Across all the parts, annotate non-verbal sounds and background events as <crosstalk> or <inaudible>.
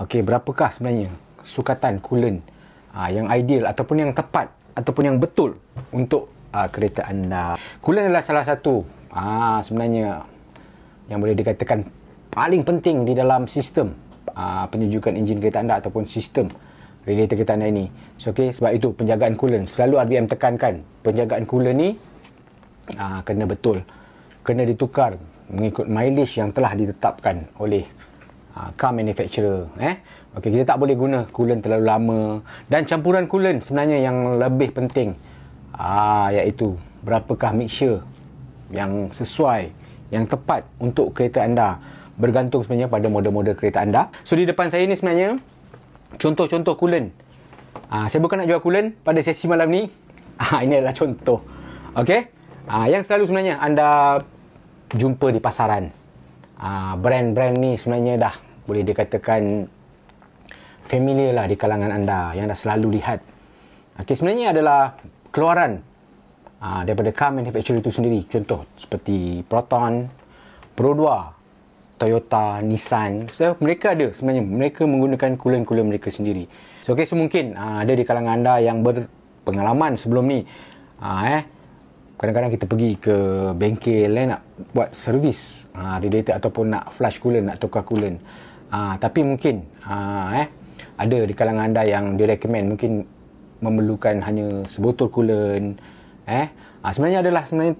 Okey, berapakah sebenarnya sukatan kulen uh, ah, yang ideal ataupun yang tepat ataupun yang betul untuk uh, kereta anda? Kulen adalah salah satu uh, sebenarnya yang boleh dikatakan paling penting di dalam sistem uh, penyejukan enjin kereta anda ataupun sistem radiator kereta anda ini. So, okay, sebab itu penjagaan kulen Selalu RBM tekankan penjagaan kulen ni uh, kena betul. Kena ditukar mengikut mileage yang telah ditetapkan oleh ha, car manufacturer eh okey kita tak boleh guna coolant terlalu lama dan campuran coolant sebenarnya yang lebih penting ah ha, iaitu berapakah mixture yang sesuai yang tepat untuk kereta anda bergantung sebenarnya pada model-model kereta anda so di depan saya ni sebenarnya contoh-contoh coolant ha, saya bukan nak jual coolant pada sesi malam ni ha, <laughs> ini adalah contoh okey ha, yang selalu sebenarnya anda jumpa di pasaran Ah, brand-brand ni sebenarnya dah boleh dikatakan familiar lah di kalangan anda yang dah selalu lihat. Okay, sebenarnya adalah keluaran aa, ah, daripada car manufacturer itu sendiri. Contoh seperti Proton, Pro 2, Toyota, Nissan. So, mereka ada sebenarnya. Mereka menggunakan coolant-coolant mereka sendiri. So, okay, so mungkin aa, ah, ada di kalangan anda yang berpengalaman sebelum ni. Aa, eh, kadang-kadang kita pergi ke bengkel eh, nak buat servis ha, radiator ataupun nak flush coolant nak tukar coolant ha, tapi mungkin ha, eh, ada di kalangan anda yang direkomen mungkin memerlukan hanya sebotol coolant eh ha, sebenarnya adalah sebenarnya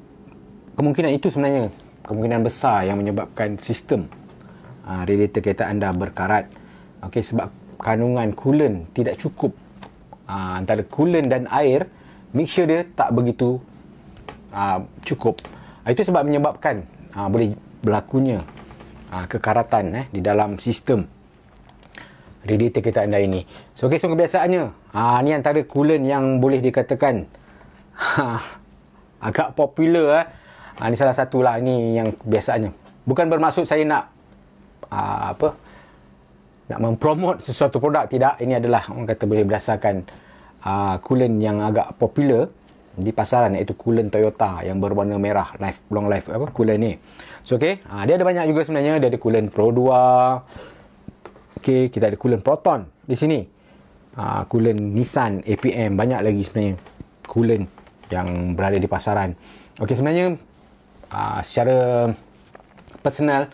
kemungkinan itu sebenarnya kemungkinan besar yang menyebabkan sistem ha, radiator kereta anda berkarat okey sebab kandungan coolant tidak cukup ha, antara coolant dan air mixture dia tak begitu uh, cukup. Ah, itu sebab menyebabkan uh, boleh berlakunya uh, kekaratan eh, di dalam sistem radiator kita anda ini. So, okay, so kebiasaannya, uh, ni antara coolant yang boleh dikatakan <laughs> agak popular. Eh. Uh, ni salah satulah, ni yang biasanya. Bukan bermaksud saya nak uh, apa nak mempromot sesuatu produk tidak ini adalah orang kata boleh berdasarkan uh, coolant yang agak popular di pasaran iaitu Kulen Toyota yang berwarna merah life long life apa Kulen ni so okay ha, dia ada banyak juga sebenarnya dia ada coolant Pro 2 okay kita ada Kulen Proton di sini ha, ah, coolant Nissan APM banyak lagi sebenarnya Kulen yang berada di pasaran okay sebenarnya ha, secara personal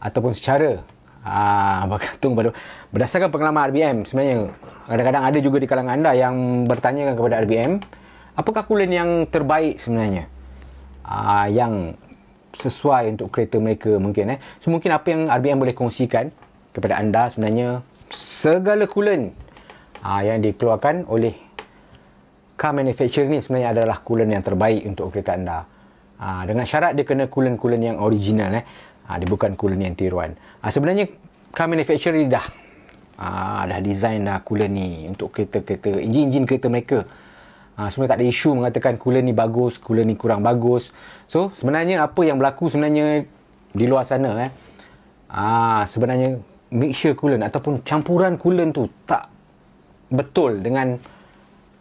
ataupun secara Ah, <laughs> bergantung pada berdasarkan pengalaman RBM sebenarnya kadang-kadang ada juga di kalangan anda yang bertanya kepada RBM apakah kulen yang terbaik sebenarnya uh, yang sesuai untuk kereta mereka mungkin eh so mungkin apa yang RBM boleh kongsikan kepada anda sebenarnya segala kulen uh, ah, yang dikeluarkan oleh car manufacturer ni sebenarnya adalah kulen yang terbaik untuk kereta anda ha, dengan syarat dia kena kulen-kulen yang original eh. Ha, dia bukan kulen yang tiruan ha, sebenarnya car manufacturer ni dah ha, dah design dah kulen ni untuk kereta-kereta enjin-enjin kereta mereka Ha, semua tak ada isu mengatakan cooler ni bagus, cooler ni kurang bagus. So, sebenarnya apa yang berlaku sebenarnya di luar sana eh? Ha, sebenarnya mixture coolant ataupun campuran coolant tu tak betul dengan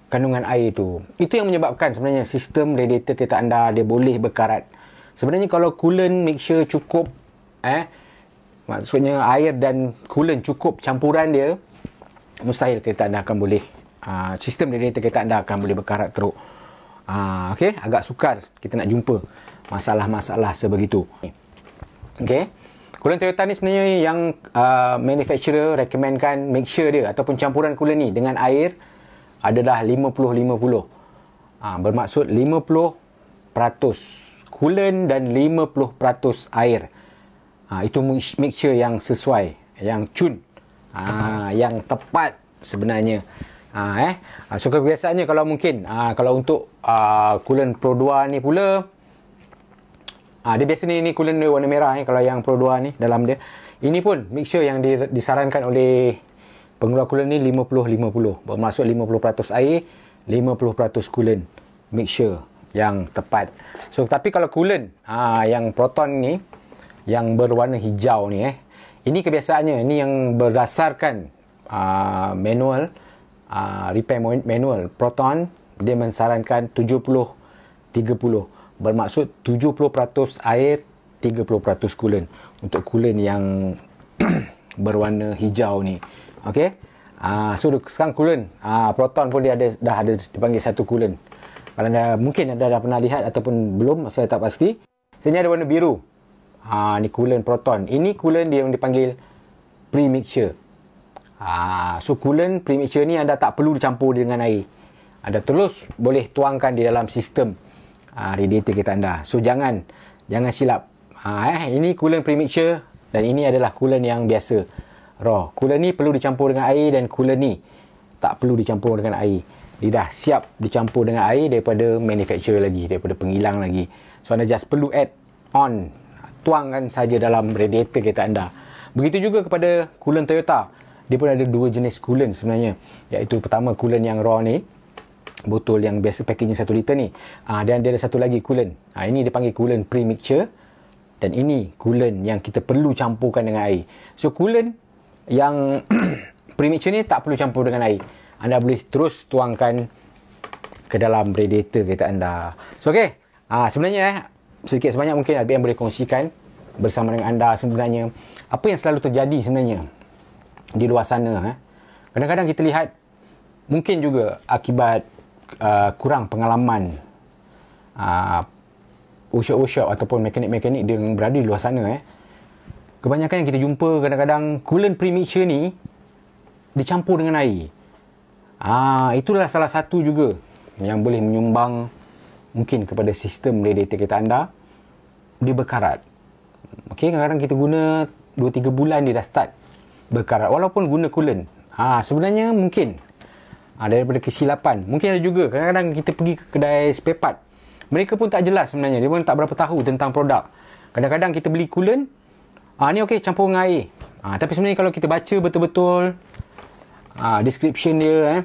kandungan air tu. Itu yang menyebabkan sebenarnya sistem radiator kereta anda dia boleh berkarat. Sebenarnya kalau coolant mixture cukup eh maksudnya air dan coolant cukup campuran dia mustahil kereta anda akan boleh aa, ah, sistem radiator kereta anda akan boleh berkarat teruk. Ah okey, agak sukar kita nak jumpa masalah-masalah sebegitu. Okey. Coolant Toyota ni sebenarnya yang aa, ah, manufacturer recommendkan make sure dia ataupun campuran coolant ni dengan air adalah 50 50. Ah ha, bermaksud 50% coolant dan 50% air. Ha, itu mixture yang sesuai, yang cun. Ha, yang tepat sebenarnya ha, eh. Ah, so kebiasaannya kalau mungkin ha, Kalau untuk ha, Kulen Pro 2 ni pula ha, Dia biasa ni, ni Kulen dia warna merah eh, Kalau yang Pro 2 ni dalam dia Ini pun mixture yang disarankan oleh Pengeluar kulen ni 50-50 Bermaksud 50% air 50% kulen mixture yang tepat So tapi kalau kulen ha, Yang proton ni Yang berwarna hijau ni eh ini kebiasaannya, ini yang berdasarkan uh, manual, Ah, repair manual Proton dia mensarankan 70 30 bermaksud 70% air 30% coolant untuk coolant yang <clears throat> berwarna hijau ni okey Ah uh, so sekarang coolant uh, proton pun dia ada dah ada dipanggil satu coolant. Kalau anda mungkin anda dah pernah lihat ataupun belum saya tak pasti. Sini ada warna biru. Ah uh, ni coolant proton. Ini coolant dia yang dipanggil pre mixture. Ah, so coolant premixture ni anda tak perlu dicampur dengan air. Anda terus boleh tuangkan di dalam sistem ah, radiator kita anda. So jangan jangan silap. Ah, eh, ini coolant premixture dan ini adalah coolant yang biasa. Raw. Coolant ni perlu dicampur dengan air dan coolant ni tak perlu dicampur dengan air. Dia dah siap dicampur dengan air daripada manufacturer lagi, daripada pengilang lagi. So anda just perlu add on. Tuangkan saja dalam radiator kita anda. Begitu juga kepada coolant Toyota dia pun ada dua jenis coolant sebenarnya iaitu pertama coolant yang raw ni botol yang biasa packaging 1 liter ni uh, dan dia ada satu lagi coolant uh, ini dia panggil coolant pre-mixture dan ini coolant yang kita perlu campurkan dengan air so coolant yang <clears throat> pre-mixture ni tak perlu campur dengan air anda boleh terus tuangkan ke dalam radiator kereta anda so ok uh, sebenarnya eh sedikit sebanyak mungkin RBM boleh kongsikan bersama dengan anda sebenarnya apa yang selalu terjadi sebenarnya di luar sana eh. Kadang-kadang kita lihat mungkin juga akibat uh, kurang pengalaman uh, workshop-workshop ataupun mekanik-mekanik yang berada di luar sana eh. Kebanyakan yang kita jumpa kadang-kadang coolant premixture ni dicampur dengan air. Ah, itulah salah satu juga yang boleh menyumbang mungkin kepada sistem radiator kita anda dia berkarat. Okey, kadang-kadang kita guna 2 3 bulan dia dah start berkarat walaupun guna kulen, Ha, sebenarnya mungkin ha, daripada kesilapan. Mungkin ada juga kadang-kadang kita pergi ke kedai sepepat, Mereka pun tak jelas sebenarnya. Dia pun tak berapa tahu tentang produk. Kadang-kadang kita beli kulen, Ha, ni okey campur dengan air. Ha, tapi sebenarnya kalau kita baca betul-betul ha, description dia eh,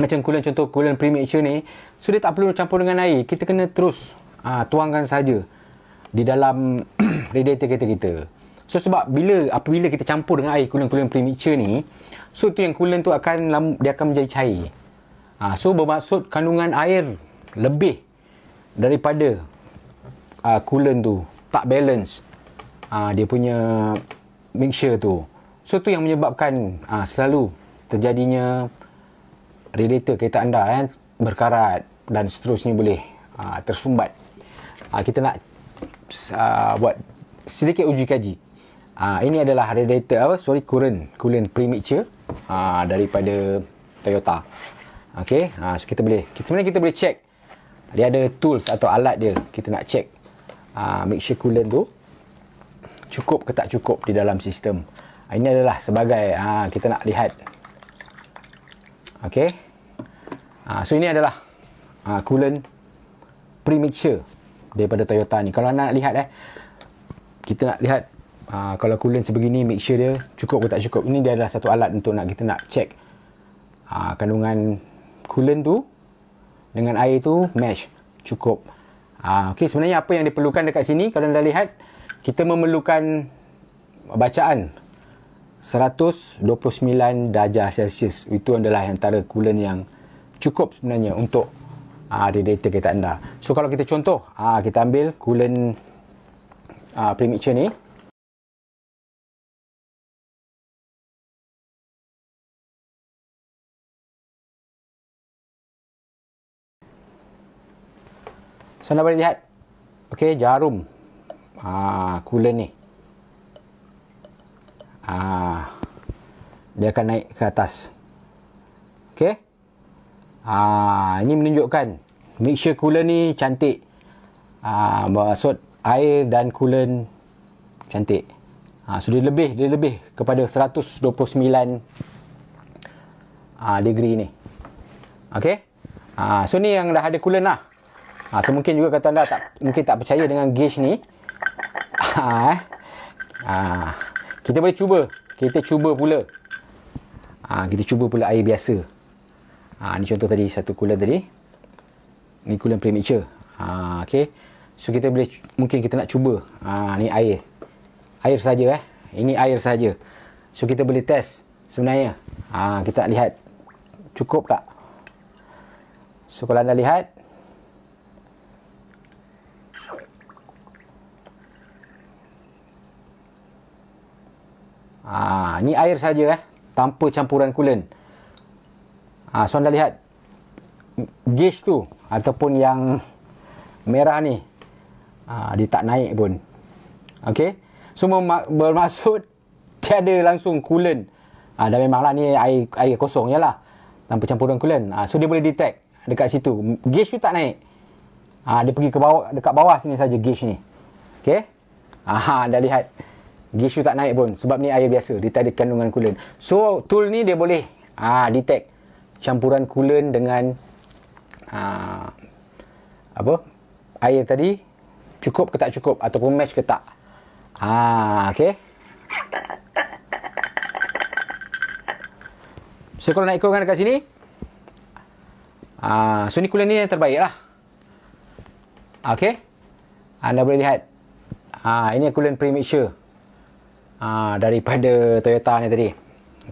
macam kulen contoh coolant premature ni so dia tak perlu campur dengan air kita kena terus ha, tuangkan saja di dalam <clears throat> radiator kereta kita, kita. So sebab bila apabila kita campur dengan air coolant-coolant premixture ni, so tu yang coolant tu akan dia akan menjadi cair. Ha, so bermaksud kandungan air lebih daripada uh, ah, coolant tu tak balance uh, dia punya mixture tu. So tu yang menyebabkan uh, selalu terjadinya radiator kereta anda eh, berkarat dan seterusnya boleh uh, tersumbat. Uh, kita nak uh, buat sedikit uji kaji. Uh, ini adalah radiator apa? Sorry, coolant, coolant premature uh, daripada Toyota. Okay, uh, ah, so kita boleh kita sebenarnya kita boleh check dia ada tools atau alat dia. Kita nak check uh, make coolant tu cukup ke tak cukup di dalam sistem. Uh, ini adalah sebagai uh, kita nak lihat. Okay, Uh, so ini adalah uh, coolant premature daripada Toyota ni. Kalau anda nak lihat eh kita nak lihat ha, kalau coolant sebegini mixture dia cukup ke tak cukup ini dia adalah satu alat untuk nak kita nak check ha, kandungan coolant tu dengan air tu match cukup ha, ok sebenarnya apa yang diperlukan dekat sini kalau anda lihat kita memerlukan bacaan 129 darjah Celsius itu adalah antara coolant yang cukup sebenarnya untuk uh, radiator kita anda so kalau kita contoh uh, kita ambil coolant uh, ha, premixture ni So, anda boleh lihat. Okey, jarum. Ah, cooler ni. Ah. Dia akan naik ke atas. Okey. Ah, ini menunjukkan mixture cooler ni cantik. Ah, maksud air dan coolant cantik. Ah, so dia lebih, dia lebih kepada 129 ah, degree ni. Okey. Ah, so ni yang dah ada coolant lah. Ha, so mungkin juga kata anda tak mungkin tak percaya dengan gauge ni. Ha, eh. ha, kita boleh cuba. Kita cuba pula. Ha, kita cuba pula air biasa. Ha, ni contoh tadi satu cooler tadi. Ni cooler premature. Ha, okay. So kita boleh mungkin kita nak cuba. Ha, ni air. Air saja eh. Ini air saja. So kita boleh test sebenarnya. Ha, kita lihat cukup tak? So kalau anda lihat Ha, ni air saja eh. Tanpa campuran kulen. Ha, so anda lihat. Gauge tu. Ataupun yang merah ni. Ha, dia tak naik pun. Okay. So bermaksud <laughs> tiada langsung kulen. Ha, dan memanglah ni air, air kosong je lah. Tanpa campuran kulen. Ha, so dia boleh detect dekat situ. Gauge tu tak naik. Ha, dia pergi ke bawah dekat bawah sini saja gauge ni. Okay. Aha, <laughs> dah lihat. Gishu tak naik pun sebab ni air biasa dia tak ada kandungan coolant so tool ni dia boleh ah uh, detect campuran coolant dengan uh, apa air tadi cukup ke tak cukup ataupun match ke tak ah okay. okey So kalau nak ikutkan dekat sini Ah, so ni coolant ni yang terbaik lah Okay Anda ah, boleh lihat ah, Ini coolant premature uh, daripada Toyota ni tadi.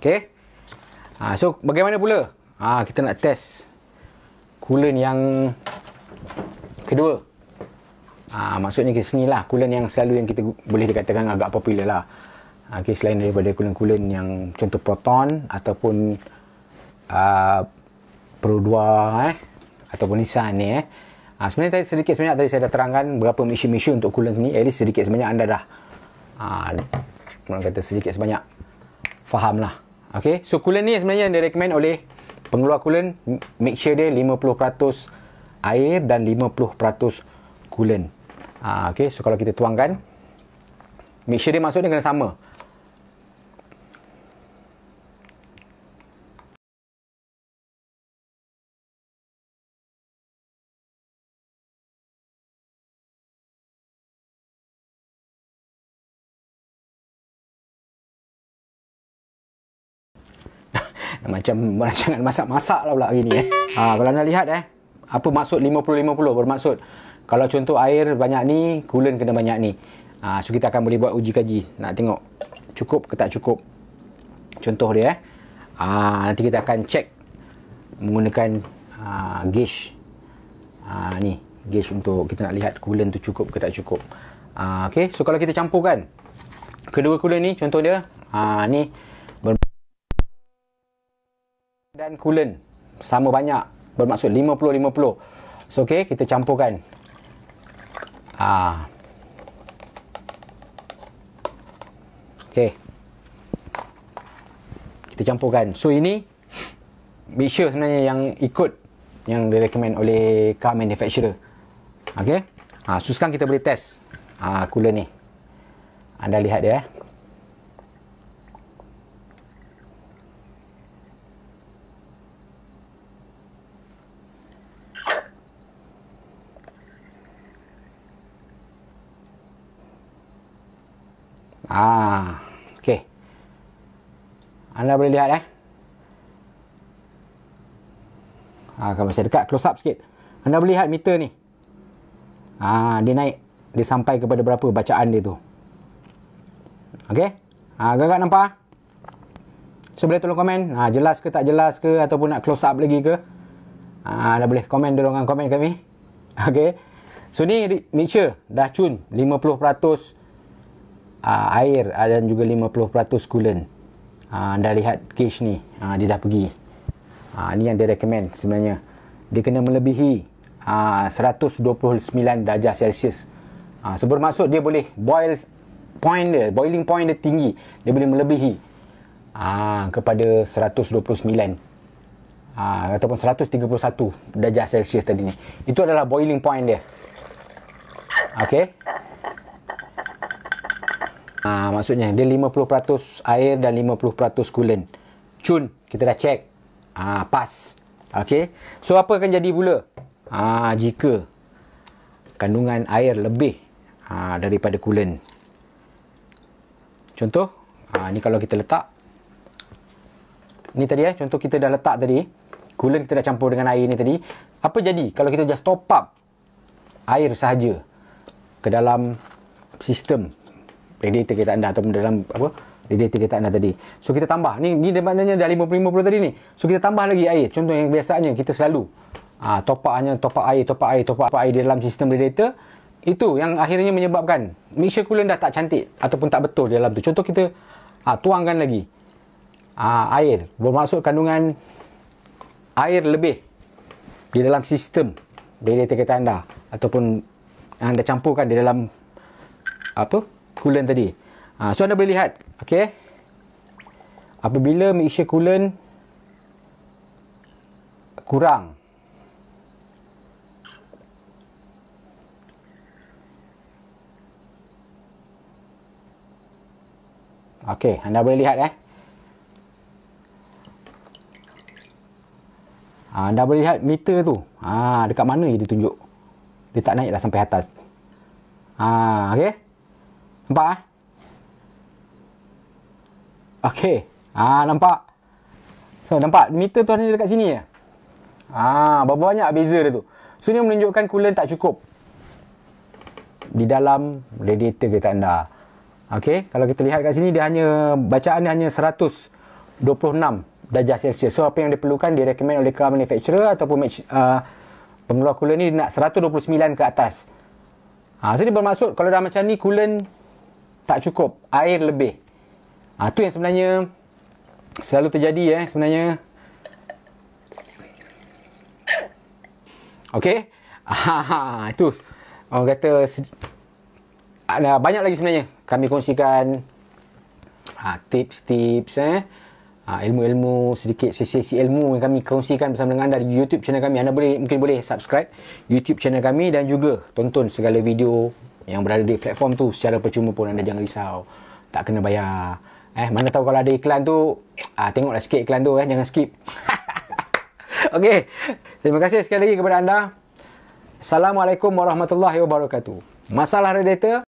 Okey. Ha, so bagaimana pula? Ha, kita nak test coolant yang kedua. Ha, maksudnya di sini lah coolant yang selalu yang kita boleh dikatakan agak popular lah. Ha, okay, selain daripada coolant-coolant yang contoh proton ataupun uh, Pro 2 eh, ataupun Nissan ni eh. Ha, sebenarnya tadi sedikit sebanyak tadi saya dah terangkan berapa mesin-mesin untuk coolant ni. At least sedikit sebanyak anda dah ha, orang kata sedikit sebanyak faham lah. Okay, so coolant ni sebenarnya yang direkomen oleh pengeluar coolant, make sure dia 50% air dan 50% coolant. Ha, okay, so kalau kita tuangkan, make sure dia masuk dia kena sama. macam merancangan <laughs> masak-masak lah pula hari ni eh. Ha, kalau anda lihat eh, apa maksud 50-50 bermaksud kalau contoh air banyak ni, coolant kena banyak ni. Ha, so kita akan boleh buat uji kaji. Nak tengok cukup ke tak cukup. Contoh dia eh. Ha, nanti kita akan cek menggunakan ha, gauge. Ha, ni gauge untuk kita nak lihat coolant tu cukup ke tak cukup. Ha, okay. So kalau kita campurkan kedua coolant ni contoh dia. Ha, ni. Ni dan coolant sama banyak bermaksud 50-50 so ok kita campurkan ha. ok kita campurkan so ini make sure sebenarnya yang ikut yang direkomend oleh car manufacturer ok ha, so kita boleh test ha, ah, coolant ni anda lihat dia eh Ah, okey. Anda boleh lihat eh. Ah, kalau masih dekat close up sikit. Anda boleh lihat meter ni. Ah, dia naik dia sampai kepada berapa bacaan dia tu. Okey. Ah, gagak nampak? So boleh tolong komen, ah, jelas ke tak jelas ke ataupun nak close up lagi ke? Ah, dah boleh komen dorongan komen kami. <laughs> Okay. So ni mixture dah cun 50% uh, air uh, dan juga 50% coolant. Uh, anda lihat cage ni, uh, dia dah pergi. Uh, ini yang dia recommend sebenarnya. Dia kena melebihi uh, 129 darjah Celsius. Uh, so bermaksud dia boleh boil point dia, boiling point dia tinggi. Dia boleh melebihi uh, kepada 129 Ha, ataupun 131 darjah Celsius tadi ni. Itu adalah boiling point dia. Okey. Ha, maksudnya dia 50% air dan 50% coolant. Cun, kita dah check. Ha, pas. Okay. So, apa akan jadi pula? Ha, jika kandungan air lebih ha, daripada coolant. Contoh, ha, ni kalau kita letak. Ni tadi eh, contoh kita dah letak tadi. Coolant kita dah campur dengan air ni tadi. Apa jadi kalau kita just top up air sahaja ke dalam sistem radiator kereta anda ataupun dalam apa radiator kereta anda tadi. So kita tambah. Ni ni maknanya dah 50 50 tadi ni. So kita tambah lagi air. Contoh yang biasanya kita selalu ah ha, top up hanya top up air, top up air, top up air di dalam sistem radiator. Itu yang akhirnya menyebabkan mixture coolant dah tak cantik ataupun tak betul di dalam tu. Contoh kita ha, tuangkan lagi ha, air. Bermaksud kandungan air lebih di dalam sistem radiator kereta anda ataupun anda campurkan di dalam apa coolant tadi. Ha, so anda boleh lihat. Okay. Apabila mixture coolant kurang. Okay. Anda boleh lihat eh. Ha, anda boleh lihat meter tu. Ha, dekat mana dia tunjuk. Dia tak naik dah sampai atas. Ha, okay. Nampak eh? Okey. Ah nampak. So nampak meter tuan dekat sini ya. Ah berapa banyak beza dia tu. So ni menunjukkan coolant tak cukup. Di dalam radiator kita anda. Okey, kalau kita lihat kat sini dia hanya bacaan dia hanya 126 darjah Celsius. So apa yang diperlukan direkomend oleh car manufacturer ataupun uh, pengeluar coolant ni nak 129 ke atas. ha, so ni bermaksud kalau dah macam ni coolant tak cukup air lebih ha, tu yang sebenarnya selalu terjadi eh sebenarnya Okey. Ha, ha, itu orang kata ada banyak lagi sebenarnya. Kami kongsikan ha, tips-tips eh. Ha, ilmu-ilmu sedikit sesi-sesi ilmu yang kami kongsikan bersama dengan anda di YouTube channel kami. Anda boleh mungkin boleh subscribe YouTube channel kami dan juga tonton segala video yang berada di platform tu secara percuma pun anda jangan risau tak kena bayar eh mana tahu kalau ada iklan tu ah tengoklah sikit iklan tu eh jangan skip <laughs> okey terima kasih sekali lagi kepada anda assalamualaikum warahmatullahi wabarakatuh masalah radiator